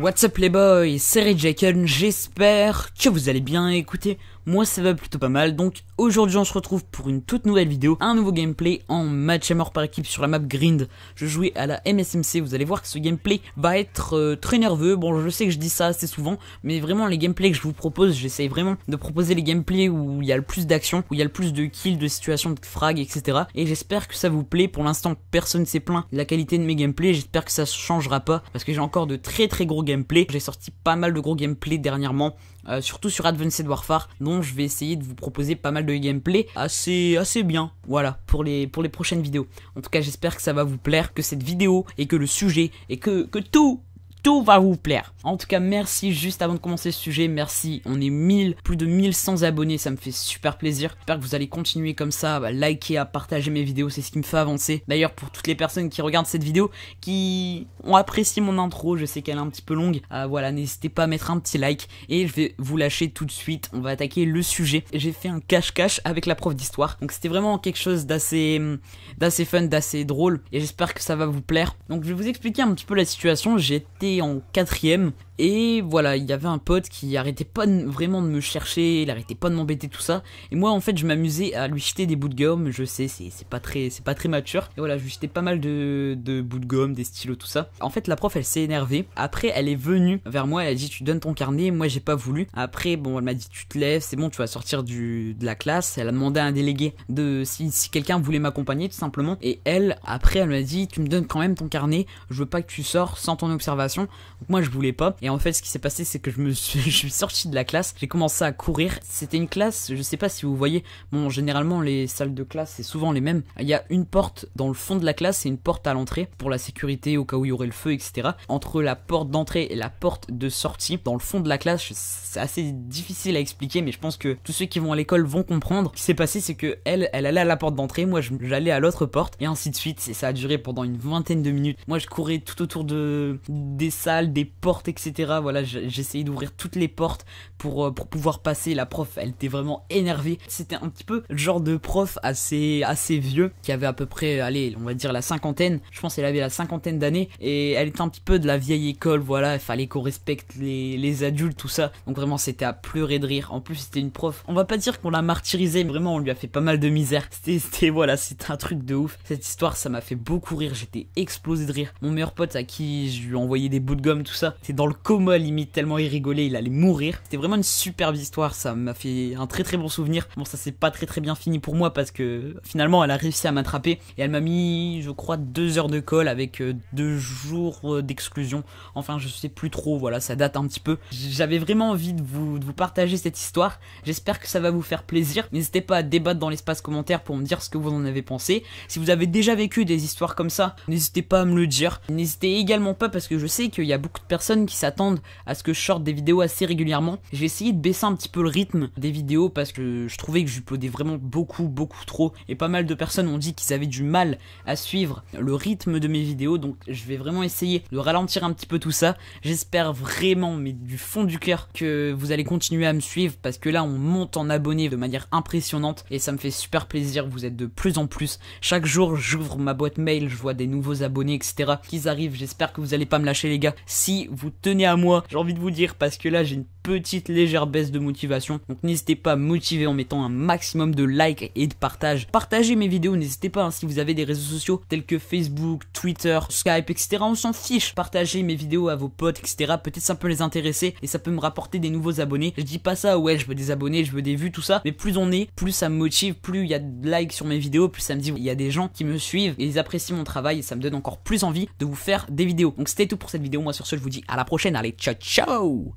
What's up les boys, c'est Jacken, j'espère que vous allez bien écouter moi ça va plutôt pas mal. Donc aujourd'hui on se retrouve pour une toute nouvelle vidéo, un nouveau gameplay en match à mort par équipe sur la map Grind. Je jouais à la MSMC, vous allez voir que ce gameplay va être euh, très nerveux. Bon je sais que je dis ça assez souvent, mais vraiment les gameplays que je vous propose, j'essaye vraiment de proposer les gameplays où il y a le plus d'action, où il y a le plus de kills, de situations de frag, etc. Et j'espère que ça vous plaît. Pour l'instant personne ne s'est plaint de la qualité de mes gameplays, j'espère que ça changera pas parce que j'ai encore de très très gros gameplays, J'ai sorti pas mal de gros gameplays dernièrement euh, surtout sur Advanced Warfare, dont je vais essayer de vous proposer pas mal de gameplay assez, assez bien, voilà, pour les, pour les prochaines vidéos. En tout cas, j'espère que ça va vous plaire, que cette vidéo et que le sujet et que, que tout tout va vous plaire. En tout cas, merci juste avant de commencer ce sujet, merci. On est 1000, plus de 1100 abonnés, ça me fait super plaisir. J'espère que vous allez continuer comme ça, bah, liker, à partager mes vidéos, c'est ce qui me fait avancer. D'ailleurs, pour toutes les personnes qui regardent cette vidéo, qui ont apprécié mon intro, je sais qu'elle est un petit peu longue, euh, voilà, n'hésitez pas à mettre un petit like et je vais vous lâcher tout de suite. On va attaquer le sujet. J'ai fait un cache-cache avec la prof d'histoire, donc c'était vraiment quelque chose d'assez, d'assez fun, d'assez drôle et j'espère que ça va vous plaire. Donc je vais vous expliquer un petit peu la situation. J'étais en quatrième. Et voilà, il y avait un pote qui arrêtait pas vraiment de me chercher, il arrêtait pas de m'embêter, tout ça. Et moi, en fait, je m'amusais à lui jeter des bouts de gomme. Je sais, c'est pas très, pas très mature. Et voilà, je lui jetais pas mal de, bouts de gomme, des stylos, tout ça. En fait, la prof, elle s'est énervée. Après, elle est venue vers moi, elle a dit tu donnes ton carnet. Moi, j'ai pas voulu. Après, bon, elle m'a dit tu te lèves, c'est bon, tu vas sortir du, de la classe. Elle a demandé à un délégué de si, si quelqu'un voulait m'accompagner, tout simplement. Et elle, après, elle m'a dit tu me donnes quand même ton carnet. Je veux pas que tu sors sans ton observation donc moi je voulais pas. Et en fait ce qui s'est passé c'est que je me suis, je suis sorti de la classe, j'ai commencé à courir. C'était une classe, je sais pas si vous voyez, bon généralement les salles de classe c'est souvent les mêmes. Il y a une porte dans le fond de la classe et une porte à l'entrée pour la sécurité au cas où il y aurait le feu etc. Entre la porte d'entrée et la porte de sortie dans le fond de la classe c'est assez difficile à expliquer mais je pense que tous ceux qui vont à l'école vont comprendre. Ce qui s'est passé c'est que elle, elle allait à la porte d'entrée, moi j'allais à l'autre porte et ainsi de suite et ça a duré pendant une vingtaine de minutes. Moi je courais tout autour de des salles, des portes, etc. Voilà, j'essayais d'ouvrir toutes les portes pour, euh, pour pouvoir passer. La prof, elle était vraiment énervée. C'était un petit peu le genre de prof assez, assez vieux, qui avait à peu près, allez, on va dire la cinquantaine. Je pense qu'elle avait la cinquantaine d'années. Et elle était un petit peu de la vieille école, voilà. Il fallait qu'on respecte les, adultes, tout ça. Donc vraiment, c'était à pleurer de rire. En plus, c'était une prof. On va pas dire qu'on l'a martyrisée, mais vraiment, on lui a fait pas mal de misère. C'était, voilà, c'était un truc de ouf. Cette histoire, ça m'a fait beaucoup rire. J'étais explosé de rire. Mon meilleur pote à qui je lui envoyais des bout de gomme, tout ça. C'est dans le coma limite, tellement il rigolait, il allait mourir. C'était vraiment une superbe histoire, ça m'a fait un très très bon souvenir. Bon, ça c'est pas très très bien fini pour moi parce que finalement elle a réussi à m'attraper et elle m'a mis, je crois, deux heures de colle avec euh, deux jours euh, d'exclusion. Enfin, je sais plus trop, voilà, ça date un petit peu. J'avais vraiment envie de vous, de vous partager cette histoire. J'espère que ça va vous faire plaisir. N'hésitez pas à débattre dans l'espace commentaire pour me dire ce que vous en avez pensé. Si vous avez déjà vécu des histoires comme ça, n'hésitez pas à me le dire. N'hésitez également pas parce que je sais qu'il y a beaucoup de personnes qui s'attendent à ce que je sorte des vidéos assez régulièrement. J'ai essayé de baisser un petit peu le rythme des vidéos parce que je trouvais que j'uploadais vraiment beaucoup, beaucoup trop. Et pas mal de personnes ont dit qu'ils avaient du mal à suivre le rythme de mes vidéos. Donc je vais vraiment essayer de ralentir un petit peu tout ça. J'espère vraiment, mais du fond du cœur, que vous allez continuer à me suivre parce que là on monte en abonnés de manière impressionnante et ça me fait super plaisir. Vous êtes de plus en plus. Chaque jour j'ouvre ma boîte mail, je vois des nouveaux abonnés, etc. Qu'ils arrivent. J'espère que vous allez pas me lâcher les si vous tenez à moi, j'ai envie de vous dire, parce que là j'ai une petite légère baisse de motivation. Donc n'hésitez pas à motiver en mettant un maximum de likes et de partages Partagez mes vidéos, n'hésitez pas hein, si vous avez des réseaux sociaux tels que Facebook, Twitter, Skype, etc. On s'en fiche. Partagez mes vidéos à vos potes, etc. Peut-être ça peut les intéresser et ça peut me rapporter des nouveaux abonnés. Je dis pas ça, ouais, je veux des abonnés, je veux des vues, tout ça. Mais plus on est, plus ça me motive, plus il y a de likes sur mes vidéos, plus ça me dit il y a des gens qui me suivent et ils apprécient mon travail et ça me donne encore plus envie de vous faire des vidéos. Donc c'était tout pour cette vidéo. Moi sur ce, je vous dis à la prochaine. Allez, ciao ciao